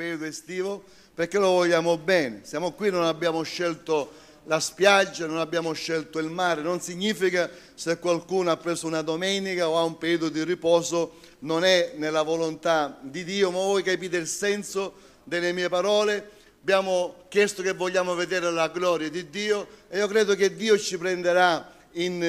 periodo estivo perché lo vogliamo bene. Siamo qui, non abbiamo scelto la spiaggia, non abbiamo scelto il mare, non significa se qualcuno ha preso una domenica o ha un periodo di riposo, non è nella volontà di Dio, ma voi capite il senso delle mie parole. Abbiamo chiesto che vogliamo vedere la gloria di Dio e io credo che Dio ci prenderà in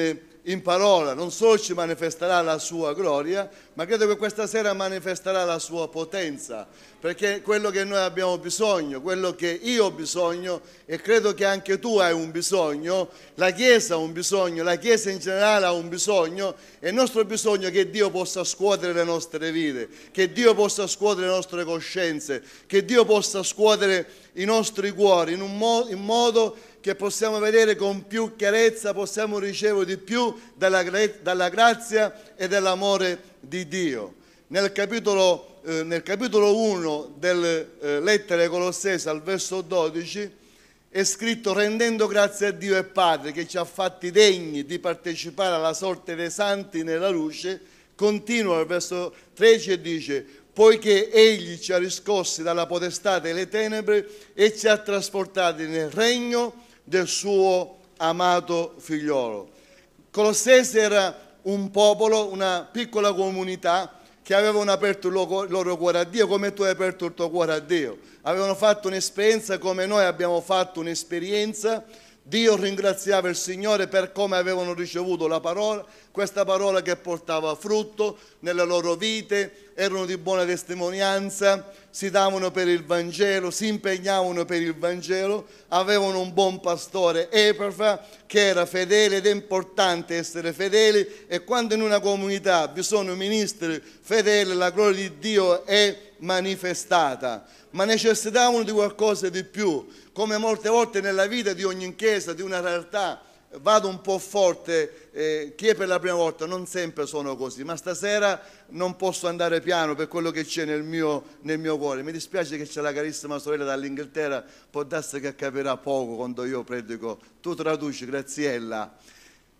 in parola non solo ci manifesterà la sua gloria, ma credo che questa sera manifesterà la sua potenza, perché quello che noi abbiamo bisogno, quello che io ho bisogno e credo che anche tu hai un bisogno, la Chiesa ha un bisogno, la Chiesa in generale ha un bisogno e il nostro bisogno è che Dio possa scuotere le nostre vite, che Dio possa scuotere le nostre coscienze, che Dio possa scuotere i nostri cuori in un mo- in modo che possiamo vedere con più chiarezza, possiamo ricevere di più dalla, dalla grazia e dall'amore di Dio. Nel capitolo, eh, nel capitolo 1 del eh, Lettere Colossese al verso 12 è scritto rendendo grazie a Dio e Padre che ci ha fatti degni di partecipare alla sorte dei santi nella luce, continua al verso 13 e dice poiché Egli ci ha riscossi dalla potestà delle tenebre e ci ha trasportati nel regno del suo amato figliolo. Colossese era un popolo, una piccola comunità che avevano aperto il loro cuore a Dio come tu hai aperto il tuo cuore a Dio. Avevano fatto un'esperienza come noi abbiamo fatto un'esperienza. Dio ringraziava il Signore per come avevano ricevuto la parola, questa parola che portava frutto nelle loro vite, erano di buona testimonianza, si davano per il Vangelo, si impegnavano per il Vangelo, avevano un buon pastore Epafa che era fedele ed è importante essere fedeli e quando in una comunità vi sono ministri fedeli la gloria di Dio è manifestata, ma necessitavano di qualcosa di più, come molte volte nella vita di ogni chiesa, di una realtà vado un po' forte, eh, chi è per la prima volta non sempre sono così, ma stasera non posso andare piano per quello che c'è nel mio, nel mio cuore. Mi dispiace che c'è la carissima sorella dall'Inghilterra, può darsi che capirà poco quando io predico. Tu traduci, Graziella.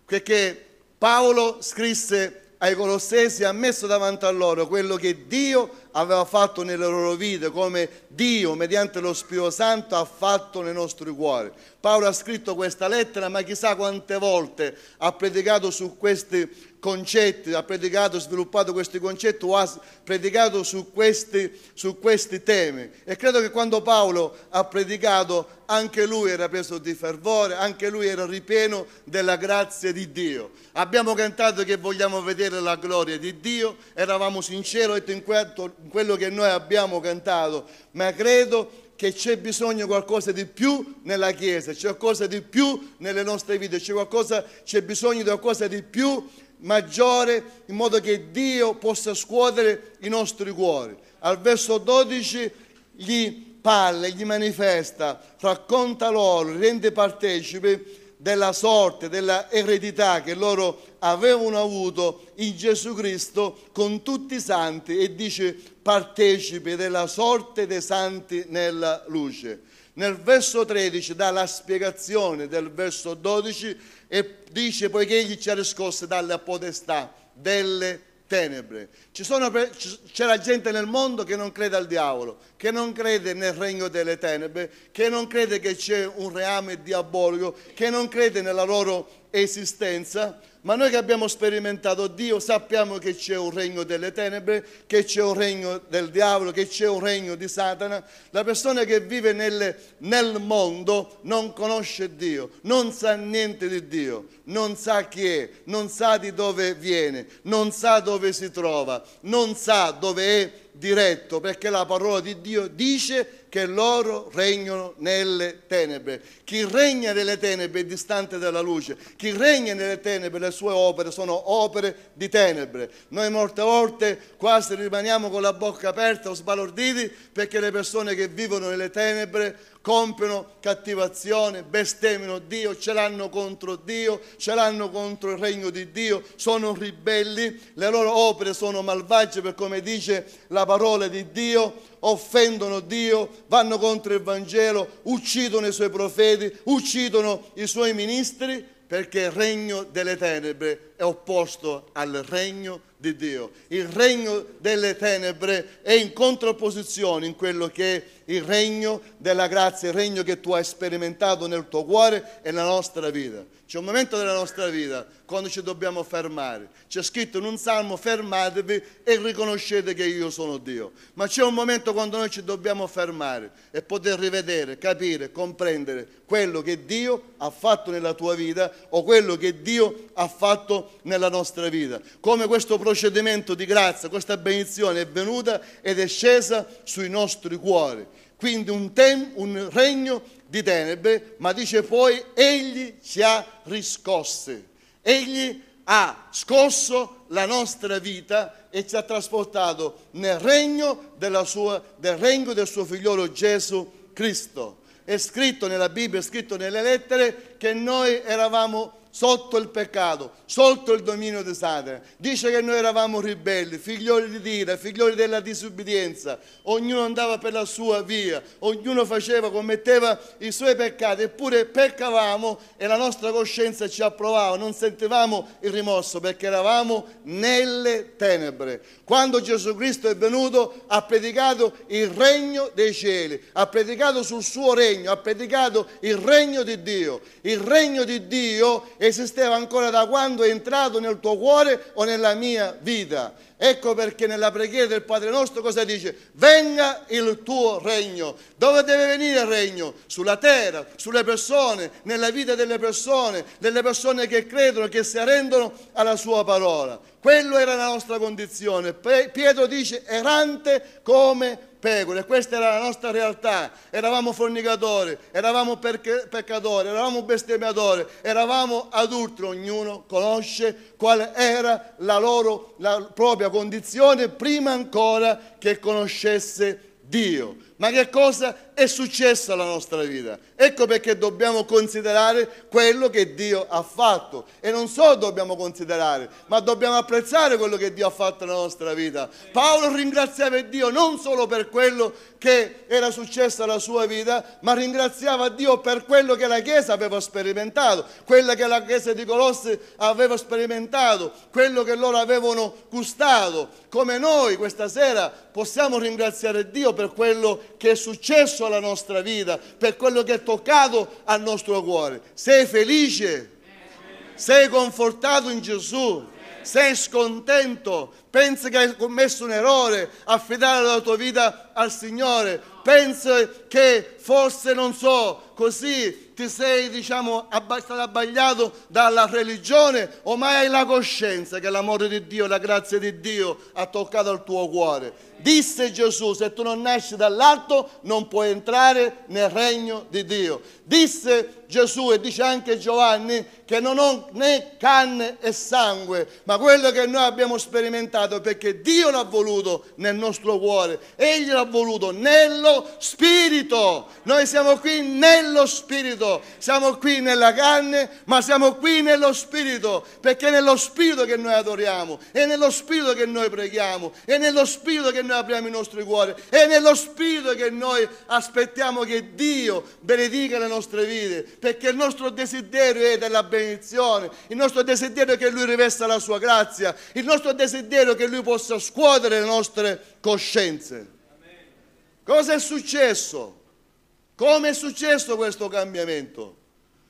Perché Paolo scrisse ai Colossesi ha messo davanti a loro quello che Dio aveva fatto nelle loro vite, come Dio, mediante lo Spirito Santo, ha fatto nei nostri cuori. Paolo ha scritto questa lettera, ma chissà quante volte ha predicato su questi concetti, ha predicato, sviluppato questi concetti, o ha predicato su questi, su questi temi. E credo che quando Paolo ha predicato, anche lui era preso di fervore, anche lui era ripieno della grazia di Dio. Abbiamo cantato che vogliamo vedere la gloria di Dio, eravamo sinceri in quello che noi abbiamo cantato, ma credo che c'è bisogno di qualcosa di più nella Chiesa, c'è qualcosa di più nelle nostre vite, c'è, qualcosa, c'è bisogno di qualcosa di più maggiore in modo che Dio possa scuotere i nostri cuori. Al verso 12 gli parla, gli manifesta, racconta loro, rende partecipi della sorte, della eredità che loro avevano avuto in Gesù Cristo con tutti i santi e dice partecipi della sorte dei santi nella luce. Nel verso 13 dà la spiegazione del verso 12 e dice poiché egli ci ha riscosse dalle potestà delle tenebre c'era gente nel mondo che non crede al diavolo, che non crede nel regno delle tenebre, che non crede che c'è un reame diabolico, che non crede nella loro esistenza, ma noi che abbiamo sperimentato Dio sappiamo che c'è un regno delle tenebre, che c'è un regno del diavolo, che c'è un regno di Satana. La persona che vive nel, nel, mondo non conosce Dio, non sa niente di Dio, non sa chi è, non sa di dove viene, non sa dove si trova, non sa dove è diretto, perché la parola di Dio dice che loro regnano nelle tenebre. Chi regna nelle tenebre è distante dalla luce, chi regna nelle tenebre le sue opere sono opere di tenebre. Noi molte volte quasi rimaniamo con la bocca aperta o sbalorditi perché le persone che vivono nelle tenebre compiono cattivazione, bestemmiano Dio, ce l'hanno contro Dio, ce l'hanno contro il regno di Dio, sono ribelli, le loro opere sono malvagie per come dice la parola di Dio, offendono Dio, vanno contro il Vangelo, uccidono i suoi profeti, uccidono i suoi ministri perché il regno delle tenebre è opposto al regno di Dio di Dio. Il regno delle tenebre è in contrapposizione in quello che è il regno della grazia, il regno che tu hai sperimentato nel tuo cuore e nella nostra vita. C'è un momento della nostra vita quando ci dobbiamo fermare. C'è scritto in un salmo fermatevi e riconoscete che io sono Dio. Ma c'è un momento quando noi ci dobbiamo fermare e poter rivedere, capire, comprendere quello che Dio ha fatto nella tua vita o quello che Dio ha fatto nella nostra vita. Come questo procedimento di grazia, questa benedizione è venuta ed è scesa sui nostri cuori quindi un, un regno di tenebre, ma dice poi egli ci ha riscosse, egli ha scosso la nostra vita e ci ha trasportato nel regno, sua, del, regno del suo figliolo Gesù Cristo. È scritto nella Bibbia, è scritto nelle lettere che noi eravamo sotto il peccato, sotto il dominio di Satana. Dice che noi eravamo ribelli, figlioli di Dira, figlioli della disubbidienza. Ognuno andava per la sua via, ognuno faceva, commetteva i suoi peccati, eppure peccavamo e la nostra coscienza ci approvava, non sentivamo il rimorso perché eravamo nelle tenebre. Quando Gesù Cristo è venuto ha predicato il regno dei cieli, ha predicato sul suo regno, ha predicato il regno di Dio. Il regno di Dio esisteva ancora da quando è entrato nel tuo cuore o nella mia vita. Ecco perché nella preghiera del Padre nostro cosa dice? Venga il tuo regno. Dove deve venire il regno? Sulla terra, sulle persone, nella vita delle persone, delle persone che credono, che si arrendono alla sua parola. Quello era la nostra condizione. Pietro dice erante come pecore, questa era la nostra realtà, eravamo fornicatori, eravamo peccatori, eravamo bestemmiatori, eravamo adulti, ognuno conosce qual era la loro la propria condizione prima ancora che conoscesse Dio. Ma che cosa è successo alla nostra vita? Ecco perché dobbiamo considerare quello che Dio ha fatto. E non solo dobbiamo considerare, ma dobbiamo apprezzare quello che Dio ha fatto nella nostra vita. Paolo ringraziava Dio non solo per quello che era successo alla sua vita, ma ringraziava Dio per quello che la Chiesa aveva sperimentato, quello che la Chiesa di Colossi aveva sperimentato, quello che loro avevano gustato. Come noi questa sera possiamo ringraziare Dio per quello che che è successo alla nostra vita, per quello che è toccato al nostro cuore. Sei felice? Sei confortato in Gesù? Sei scontento? pensi che hai commesso un errore affidare la tua vita al Signore, pensi che forse non so, così ti sei diciamo stato abbagliato dalla religione o mai hai la coscienza che l'amore di Dio, la grazia di Dio ha toccato il tuo cuore. Disse Gesù, se tu non nasci dall'alto non puoi entrare nel regno di Dio. Disse Gesù e dice anche Giovanni che non ho né canne e sangue, ma quello che noi abbiamo sperimentato peccato perché Dio l'ha voluto nel nostro cuore, Egli l'ha voluto nello Spirito. Noi siamo qui nello Spirito, siamo qui nella carne, ma siamo qui nello Spirito, perché è nello Spirito che noi adoriamo, è nello Spirito che noi preghiamo, è nello Spirito che noi apriamo i nostri cuori, è nello Spirito che noi aspettiamo che Dio benedica le nostre vite, perché il nostro desiderio è della benedizione, il nostro desiderio è che Lui rivesta la sua grazia, il nostro desiderio spero che Lui possa scuotere le nostre coscienze. Cosa è successo? Come è successo questo cambiamento?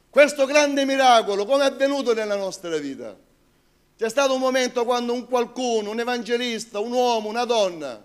Questo grande miracolo, come è avvenuto nella nostra vita? C'è stato un momento quando un qualcuno, un evangelista, un uomo, una donna,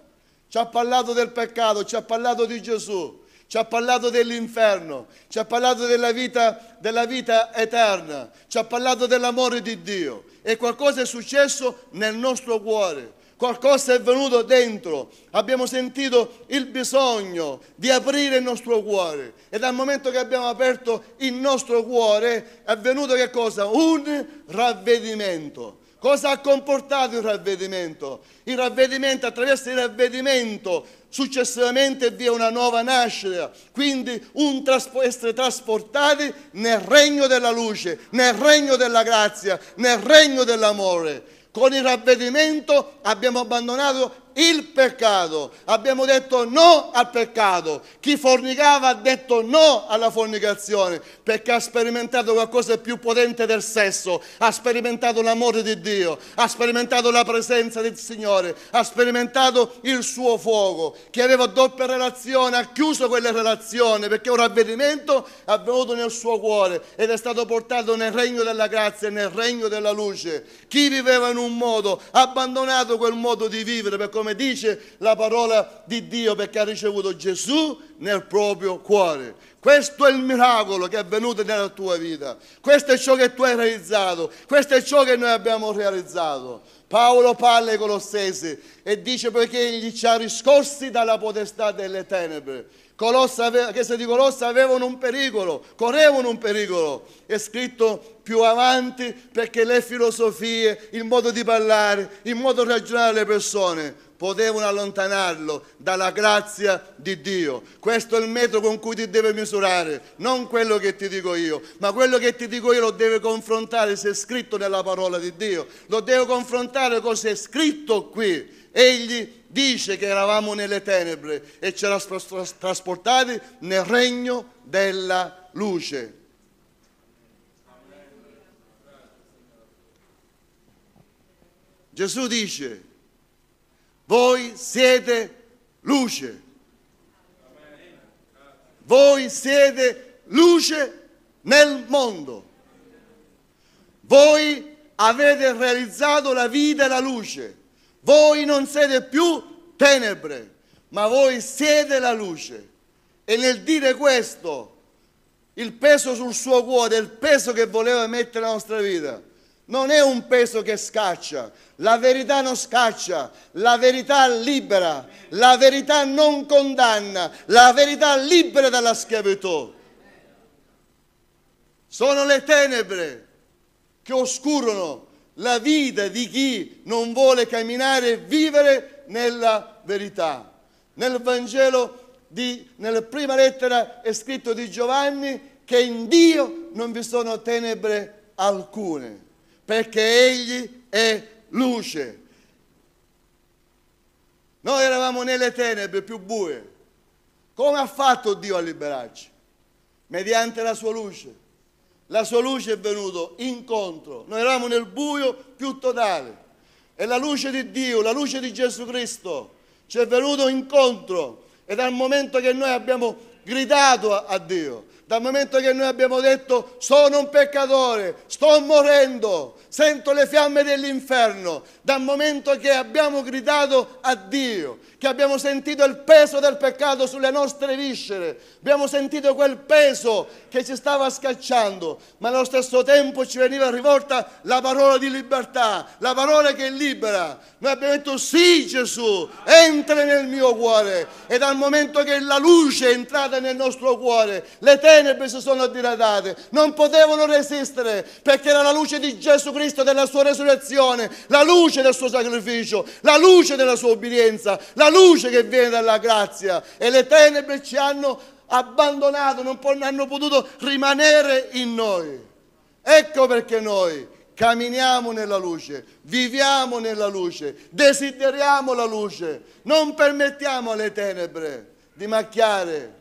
ci ha parlato del peccato, ci ha parlato di Gesù, ci ha parlato dell'inferno, ci ha parlato della vita, della vita eterna, ci ha parlato dell'amore di Dio e qualcosa è successo nel nostro cuore qualcosa è venuto dentro, abbiamo sentito il bisogno di aprire il nostro cuore e dal momento che abbiamo aperto il nostro cuore è venuto che cosa? Un ravvedimento. Cosa ha comportato il ravvedimento? Il ravvedimento, attraverso il ravvedimento, successivamente vi è una nuova nascita, quindi un traspo- essere trasportati nel regno della luce, nel regno della grazia, nel regno dell'amore. Con il ravvedimento abbiamo abbandonato il peccato. Abbiamo detto no al peccato. Chi fornicava ha detto no alla fornicazione perché ha sperimentato qualcosa di più potente del sesso, ha sperimentato l'amore di Dio, ha sperimentato la presenza del Signore, ha sperimentato il suo fuoco. Chi aveva doppia relazione ha chiuso quella relazione perché un ravvedimento è avvenuto nel suo cuore ed è stato portato nel regno della grazia, e nel regno della luce. Chi viveva in un modo ha abbandonato quel modo di vivere per come come dice la parola di Dio, perché ha ricevuto Gesù nel proprio cuore. Questo è il miracolo che è avvenuto nella tua vita, questo è ciò che tu hai realizzato, questo è ciò che noi abbiamo realizzato. Paolo parla ai Colossesi e dice perché egli ci ha riscossi dalla potestà delle tenebre. la chiesa di Colossa avevano un pericolo, correvano un pericolo. È scritto più avanti perché le filosofie, il modo di parlare, il modo di ragionare le persone potevano allontanarlo dalla grazia di Dio. Questo è il metro con cui ti deve misurare, non quello che ti dico io, ma quello che ti dico io lo deve confrontare se è scritto nella parola di Dio, lo deve confrontare con se è scritto qui. Egli dice che eravamo nelle tenebre e ci era trasportati nel regno della luce. Gesù dice, voi siete luce. Voi siete luce nel mondo. Voi avete realizzato la vita e la luce. Voi non siete più tenebre, ma voi siete la luce. E nel dire questo, il peso sul suo cuore, il peso che voleva mettere nella nostra vita, non è un peso che scaccia, la verità non scaccia, la verità libera, la verità non condanna, la verità libera dalla schiavitù. Sono le tenebre che oscurano la vita di chi non vuole camminare e vivere nella verità. Nel Vangelo, di, nella prima lettera è scritto di Giovanni che in Dio non vi sono tenebre alcune perché Egli è luce. Noi eravamo nelle tenebre più buie. Come ha fatto Dio a liberarci? Mediante la sua luce. La sua luce è venuta incontro. Noi eravamo nel buio più totale. E la luce di Dio, la luce di Gesù Cristo ci è venuto incontro. E dal momento che noi abbiamo gridato a Dio, dal momento che noi abbiamo detto sono un peccatore, sto morendo, sento le fiamme dell'inferno, dal momento che abbiamo gridato a Dio, che abbiamo sentito il peso del peccato sulle nostre viscere, abbiamo sentito quel peso che ci stava scacciando, ma allo stesso tempo ci veniva rivolta la parola di libertà, la parola che libera. Noi abbiamo detto sì Gesù, entra nel mio cuore e dal momento che la luce è entrata nel nostro cuore, l'eterno tenebre si sono diradate, non potevano resistere perché era la luce di Gesù Cristo, della sua resurrezione, la luce del suo sacrificio, la luce della sua obbedienza, la luce che viene dalla grazia e le tenebre ci hanno abbandonato, non hanno potuto rimanere in noi. Ecco perché noi camminiamo nella luce, viviamo nella luce, desideriamo la luce, non permettiamo alle tenebre di macchiare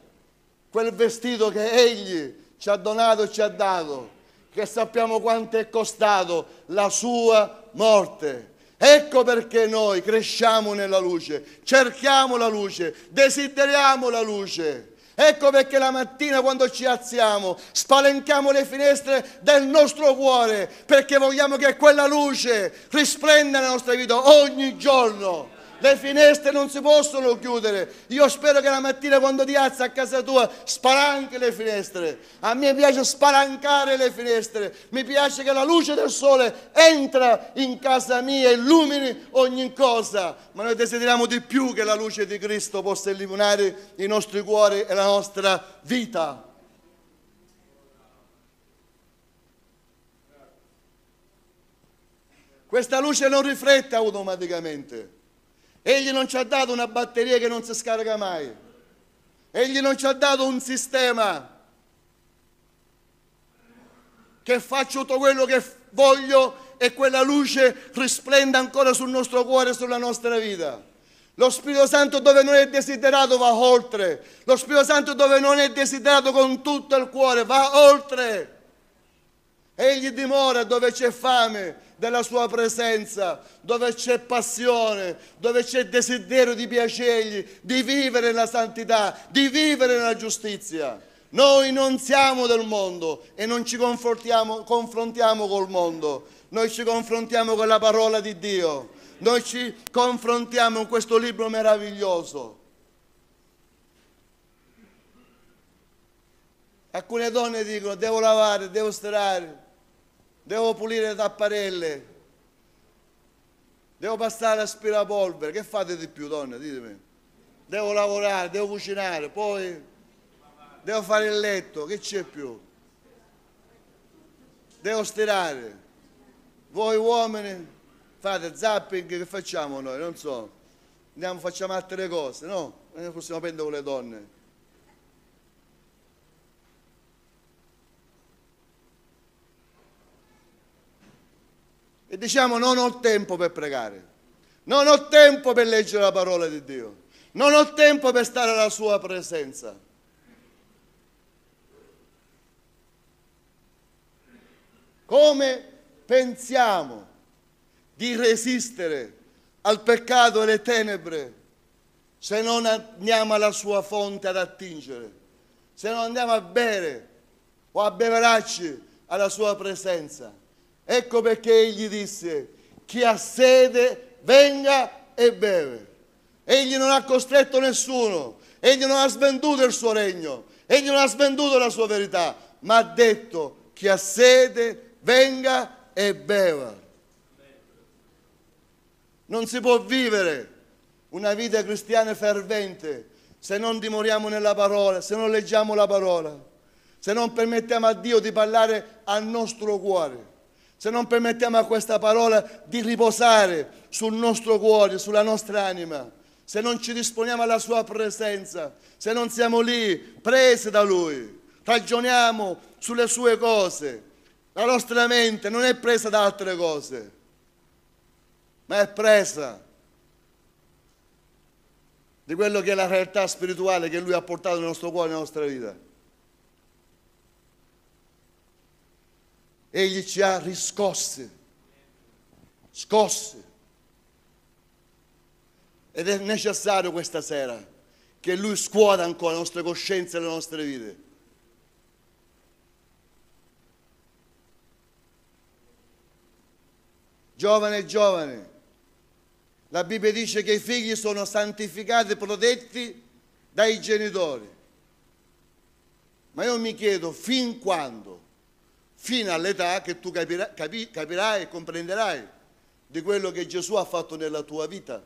quel vestito che Egli ci ha donato e ci ha dato, che sappiamo quanto è costato la sua morte. Ecco perché noi cresciamo nella luce, cerchiamo la luce, desideriamo la luce. Ecco perché la mattina quando ci alziamo spalanchiamo le finestre del nostro cuore perché vogliamo che quella luce risplenda nella nostra vita ogni giorno. Le finestre non si possono chiudere. Io spero che la mattina quando ti alzi a casa tua spalanchi le finestre. A me piace spalancare le finestre. Mi piace che la luce del sole entra in casa mia, e illumini ogni cosa. Ma noi desideriamo di più che la luce di Cristo possa illuminare i nostri cuori e la nostra vita. Questa luce non riflette automaticamente Egli non ci ha dato una batteria che non si scarica mai. Egli non ci ha dato un sistema che faccia tutto quello che voglio e quella luce risplenda ancora sul nostro cuore e sulla nostra vita. Lo Spirito Santo dove non è desiderato va oltre. Lo Spirito Santo dove non è desiderato con tutto il cuore va oltre. Egli dimora dove c'è fame della sua presenza, dove c'è passione, dove c'è desiderio di piacergli, di vivere nella santità, di vivere nella giustizia. Noi non siamo del mondo e non ci confrontiamo col mondo, noi ci confrontiamo con la parola di Dio, noi ci confrontiamo con questo libro meraviglioso. Alcune donne dicono devo lavare, devo stirare, devo pulire le tapparelle, devo passare l'aspirapolvere, che fate di più donne, ditemi? Devo lavorare, devo cucinare, poi devo fare il letto, che c'è più? Devo stirare. Voi uomini fate zapping, che facciamo noi? Non so, andiamo, facciamo altre cose, no? Non eh, possiamo prendere con le donne. E diciamo non ho tempo per pregare, non ho tempo per leggere la parola di Dio, non ho tempo per stare alla sua presenza. Come pensiamo di resistere al peccato e alle tenebre se non andiamo alla sua fonte ad attingere, se non andiamo a bere o a beveracci alla sua presenza? Ecco perché egli disse, chi ha sede venga e beve. Egli non ha costretto nessuno, egli non ha svenduto il suo regno, egli non ha svenduto la sua verità, ma ha detto, chi ha sede venga e beva. Non si può vivere una vita cristiana fervente se non dimoriamo nella parola, se non leggiamo la parola, se non permettiamo a Dio di parlare al nostro cuore se non permettiamo a questa parola di riposare sul nostro cuore, sulla nostra anima, se non ci disponiamo alla sua presenza, se non siamo lì presi da lui, ragioniamo sulle sue cose, la nostra mente non è presa da altre cose, ma è presa di quello che è la realtà spirituale che lui ha portato nel nostro cuore, nella nostra vita. Egli ci ha riscosse, scosse. Ed è necessario questa sera che Lui scuoda ancora le nostre coscienze e le nostre vite. Giovane e giovane, la Bibbia dice che i figli sono santificati e protetti dai genitori. Ma io mi chiedo fin quando fino all'età che tu capir capi capirai e comprenderai di quello che Gesù ha fatto nella tua vita.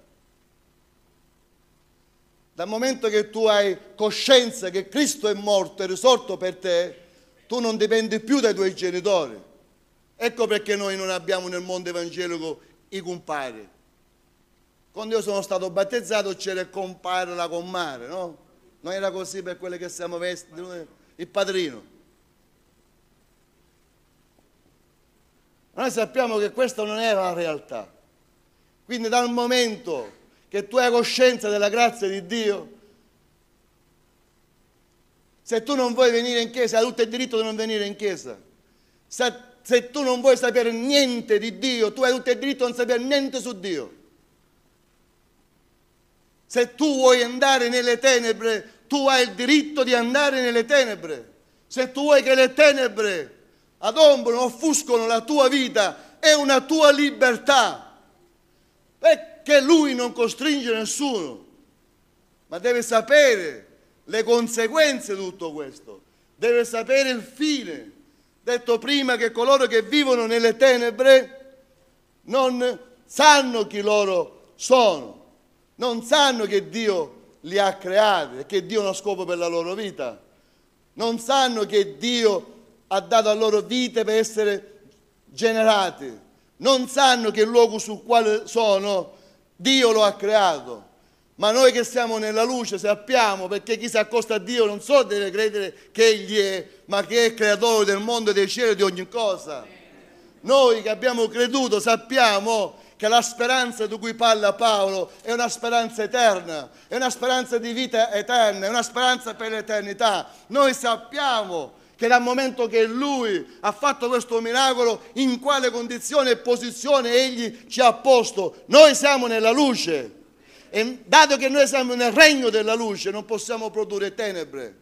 Dal momento che tu hai coscienza che Cristo è morto e risorto per te, tu non dipendi più dai tuoi genitori. Ecco perché noi non abbiamo nel mondo evangelico i compari. Quando io sono stato battezzato c'era il compare e la commare, no? Non era così per quelle che siamo vestiti, il padrino. noi sappiamo che questa non è la realtà. Quindi dal momento che tu hai coscienza della grazia di Dio, se tu non vuoi venire in chiesa, hai tutto il diritto di non venire in chiesa. Se, se tu non vuoi sapere niente di Dio, tu hai tutto il diritto di non sapere niente su Dio. Se tu vuoi andare nelle tenebre, tu hai il diritto di andare nelle tenebre. Se tu vuoi che le tenebre adombrano, offuscano la tua vita e una tua libertà. Perché lui non costringe nessuno, ma deve sapere le conseguenze di tutto questo, deve sapere il fine. Detto prima che coloro che vivono nelle tenebre non sanno chi loro sono, non sanno che Dio li ha creati e che Dio ha uno scopo per la loro vita, non sanno che Dio ha dato a loro vite per essere generati, non sanno che il luogo sul quale sono Dio lo ha creato. Ma noi che siamo nella luce sappiamo perché chi si accosta a Dio non solo deve credere che Egli è, ma che è il creatore del mondo, del cielo e di ogni cosa. Noi che abbiamo creduto sappiamo che la speranza di cui parla Paolo è una speranza eterna, è una speranza di vita eterna, è una speranza per l'eternità. Noi sappiamo che dal momento che lui ha fatto questo miracolo, in quale condizione e posizione egli ci ha posto. Noi siamo nella luce e dato che noi siamo nel regno della luce non possiamo produrre tenebre.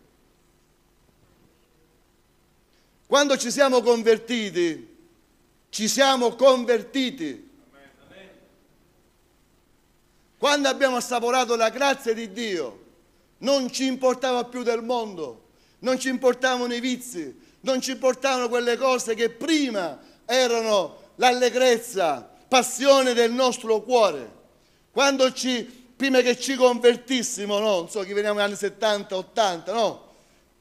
Quando ci siamo convertiti, ci siamo convertiti. Quando abbiamo assaporato la grazia di Dio, non ci importava più del mondo non ci importavano i vizi, non ci importavano quelle cose che prima erano l'allegrezza, passione del nostro cuore. Quando ci, prima che ci convertissimo, no, non so chi veniamo negli anni 70, 80, no,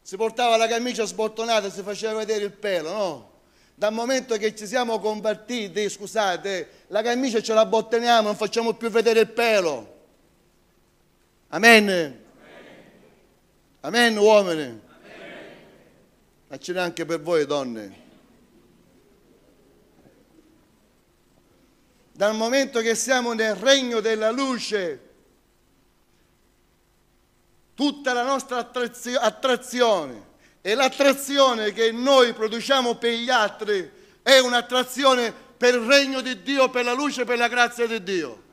si portava la camicia sbottonata e si faceva vedere il pelo, no? Dal momento che ci siamo convertiti, scusate, la camicia ce la bottoniamo, non facciamo più vedere il pelo. Amen. Amen, Amen uomini. Ma ce n'è anche per voi donne. Dal momento che siamo nel regno della luce, tutta la nostra attrazione e l'attrazione che noi produciamo per gli altri è un'attrazione per il regno di Dio, per la luce, per la grazia di Dio.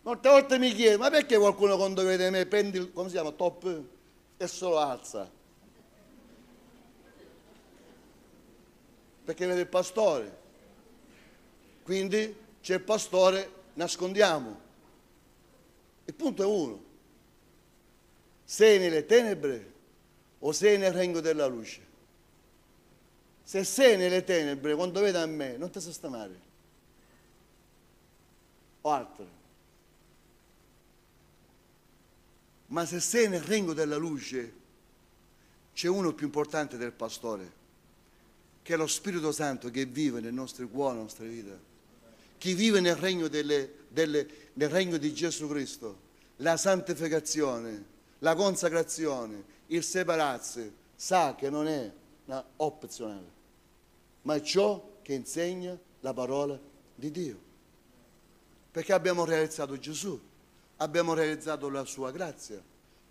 Molte volte mi chiedo, ma perché qualcuno quando vede me prende, il, come si chiama, top? esso lo alza. Perché vede il pastore. Quindi c'è il pastore, nascondiamo. Il punto è uno. Sei nelle tenebre o sei nel regno della luce? Se sei nelle tenebre, quando vedi a me, non ti sostanare. O altro. Ma se sei nel regno della luce, c'è uno più importante del pastore, che è lo Spirito Santo che vive nel nostro cuore, nella nostra vita. Chi vive nel regno, delle, delle, nel regno di Gesù Cristo, la santificazione, la consacrazione, il separarsi, sa che non è una opzionale, ma è ciò che insegna la parola di Dio. Perché abbiamo realizzato Gesù abbiamo realizzato la sua grazia,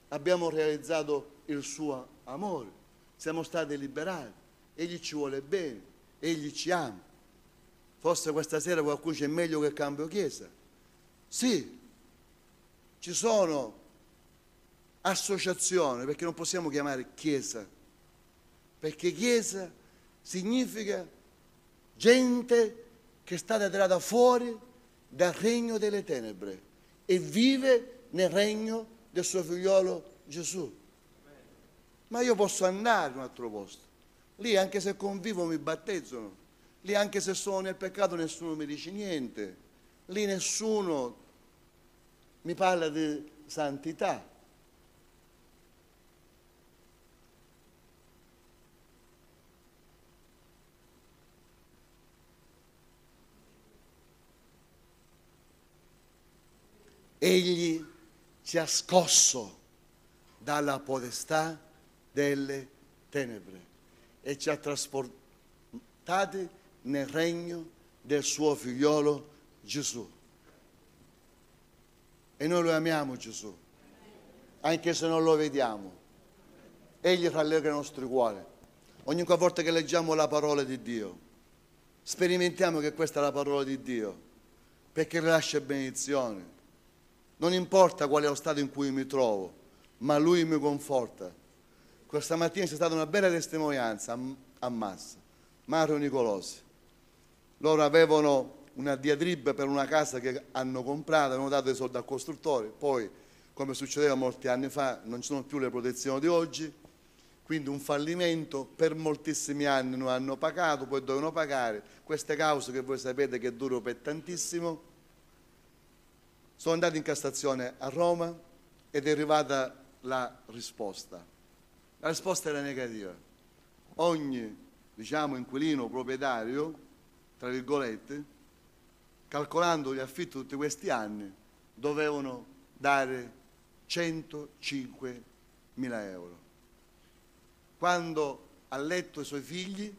abbiamo realizzato il suo amore, siamo stati liberati, egli ci vuole bene, egli ci ama. Forse questa sera qualcuno dice è meglio che cambio chiesa. Sì, ci sono associazioni, perché non possiamo chiamare chiesa, perché chiesa significa gente che è stata tirata fuori dal regno delle tenebre e vive nel regno del suo figliolo Gesù. Ma io posso andare in un altro posto. Lì anche se convivo mi battezzano. Lì anche se sono nel peccato nessuno mi dice niente. Lì nessuno mi parla di santità. Egli ci ha scosso dalla podestà delle tenebre e ci ha trasportati nel regno del suo figliolo Gesù. E noi lo amiamo Gesù, anche se non lo vediamo. Egli rallegra i nostri cuori. Ogni volta che leggiamo la parola di Dio, sperimentiamo che questa è la parola di Dio, perché rilascia benedizione non importa qual è lo stato in cui mi trovo, ma lui mi conforta. Questa mattina c'è stata una bella testimonianza a Massa, Mario Nicolosi. Loro avevano una diatriba per una casa che hanno comprato, avevano dato dei soldi al costruttore, poi come succedeva molti anni fa non ci sono più le protezioni di oggi, quindi un fallimento, per moltissimi anni non hanno pagato, poi dovevano pagare, queste cause che voi sapete che durano per tantissimo sono andato in Cassazione a Roma ed è arrivata la risposta. La risposta era negativa. Ogni, diciamo, inquilino proprietario, tra virgolette, calcolando gli affitti tutti questi anni, dovevano dare 105.000 euro. Quando ha letto i suoi figli,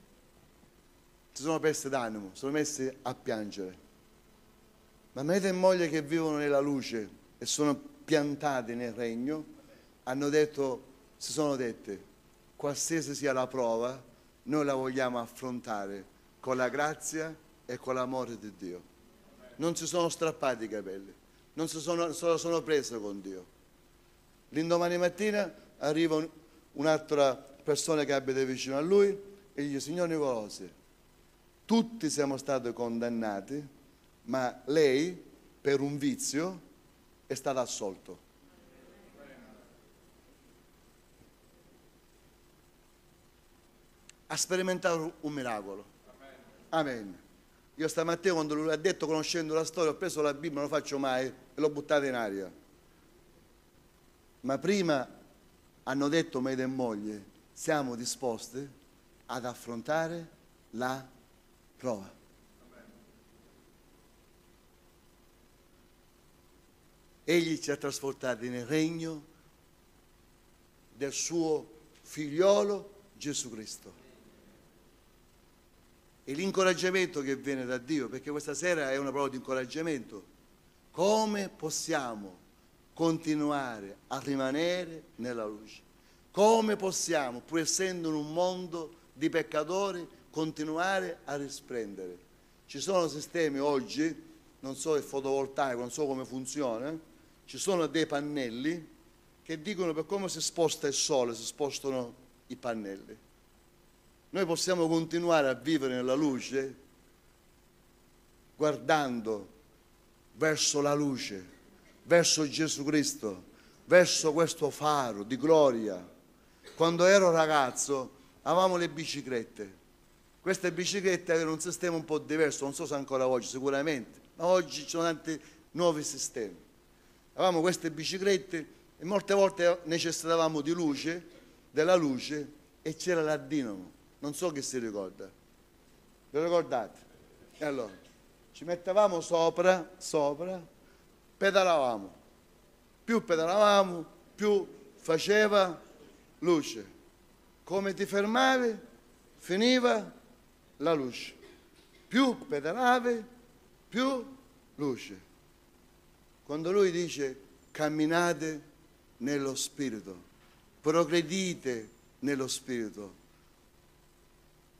si sono persi d'animo, si sono messi a piangere. Ma mete e moglie che vivono nella luce e sono piantate nel regno, hanno detto, si sono dette, qualsiasi sia la prova, noi la vogliamo affrontare con la grazia e con l'amore di Dio. Non si sono strappati i capelli, non si sono, sono, sono prese con Dio. L'indomani mattina arriva un, un'altra persona che abita vicino a lui e gli dice, signor Nicolosi, tutti siamo stati condannati ma lei per un vizio è stata assolto. Ha sperimentato un miracolo. Amen. Io stamattina quando lui ha detto conoscendo la storia ho preso la Bibbia, non lo faccio mai e l'ho buttata in aria. Ma prima hanno detto me e moglie, siamo disposti ad affrontare la prova. Egli ci ha trasportati nel regno del suo figliolo Gesù Cristo. E l'incoraggiamento che viene da Dio, perché questa sera è una prova di incoraggiamento. Come possiamo continuare a rimanere nella luce? Come possiamo, pur essendo in un mondo di peccatori, continuare a risplendere? Ci sono sistemi oggi, non so il fotovoltaico, non so come funziona, ci sono dei pannelli che dicono per come si sposta il sole, si spostano i pannelli. Noi possiamo continuare a vivere nella luce guardando verso la luce, verso Gesù Cristo, verso questo faro di gloria. Quando ero ragazzo avevamo le biciclette. Queste biciclette avevano un sistema un po' diverso, non so se ancora oggi, sicuramente, ma oggi ci sono tanti nuovi sistemi avevamo queste biciclette e molte volte necessitavamo di luce, della luce e c'era la dinamo, non so che si ricorda, ve lo ricordate? E allora ci mettevamo sopra, sopra, pedalavamo, più pedalavamo, più faceva luce, come ti fermavi finiva la luce, più pedalavi, più luce. Quando lui dice camminate nello Spirito, progredite nello Spirito,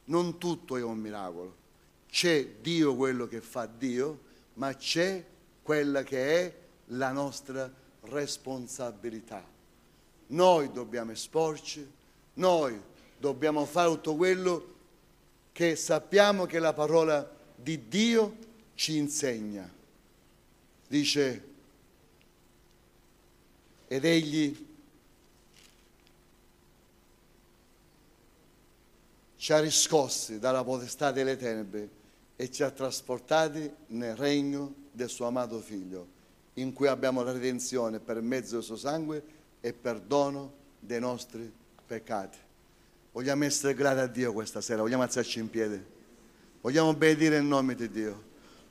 non tutto è un miracolo. C'è Dio quello che fa Dio, ma c'è quella che è la nostra responsabilità. Noi dobbiamo esporci, noi dobbiamo fare tutto quello che sappiamo che la parola di Dio ci insegna. Dice ed egli ci ha riscossi dalla potestà delle tenebre e ci ha trasportati nel regno del suo amato figlio, in cui abbiamo la redenzione per mezzo del suo sangue e perdono dei nostri peccati. Vogliamo essere grati a Dio questa sera, vogliamo alzarci in piedi, vogliamo obbedire il nome di Dio,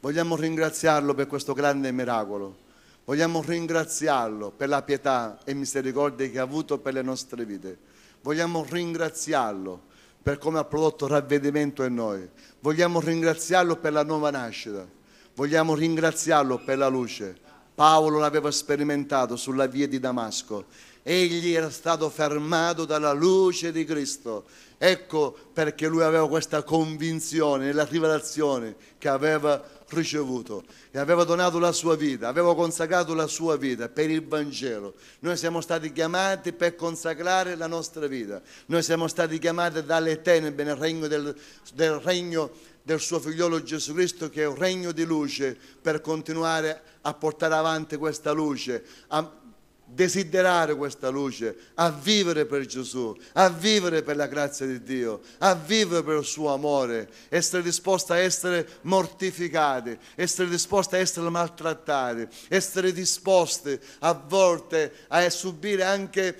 vogliamo ringraziarlo per questo grande miracolo. Vogliamo ringraziarlo per la pietà e misericordia che ha avuto per le nostre vite. Vogliamo ringraziarlo per come ha prodotto ravvedimento in noi. Vogliamo ringraziarlo per la nuova nascita. Vogliamo ringraziarlo per la luce. Paolo l'aveva sperimentato sulla via di Damasco. Egli era stato fermato dalla luce di Cristo. Ecco perché lui aveva questa convinzione nella rivelazione che aveva ricevuto e aveva donato la sua vita, aveva consacrato la sua vita per il Vangelo. Noi siamo stati chiamati per consacrare la nostra vita, noi siamo stati chiamati dalle tenebre nel regno del, del regno del suo figliolo Gesù Cristo che è un regno di luce per continuare a portare avanti questa luce, a, desiderare questa luce, a vivere per Gesù, a vivere per la grazia di Dio, a vivere per il suo amore, essere disposta a essere mortificati, essere disposta a essere maltrattati, essere disposti a volte a subire anche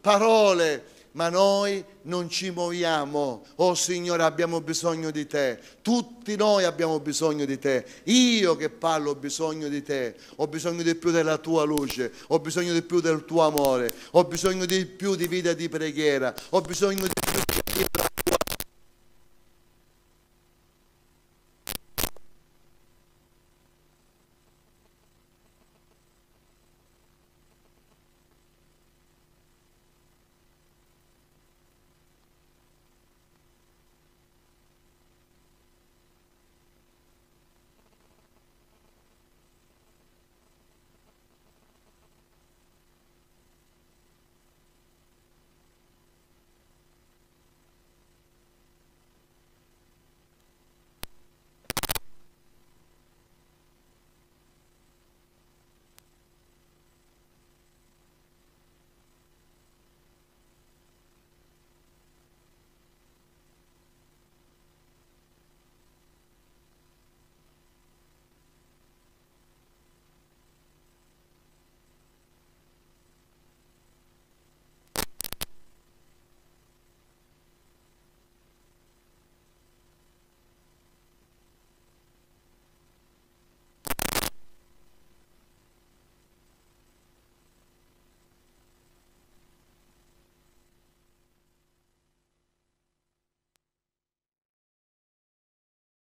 parole ma noi non ci muoviamo. Oh Signore, abbiamo bisogno di te. Tutti noi abbiamo bisogno di te. Io che parlo ho bisogno di te. Ho bisogno di più della tua luce. Ho bisogno di più del tuo amore. Ho bisogno di più di vita di preghiera. Ho bisogno di più di vita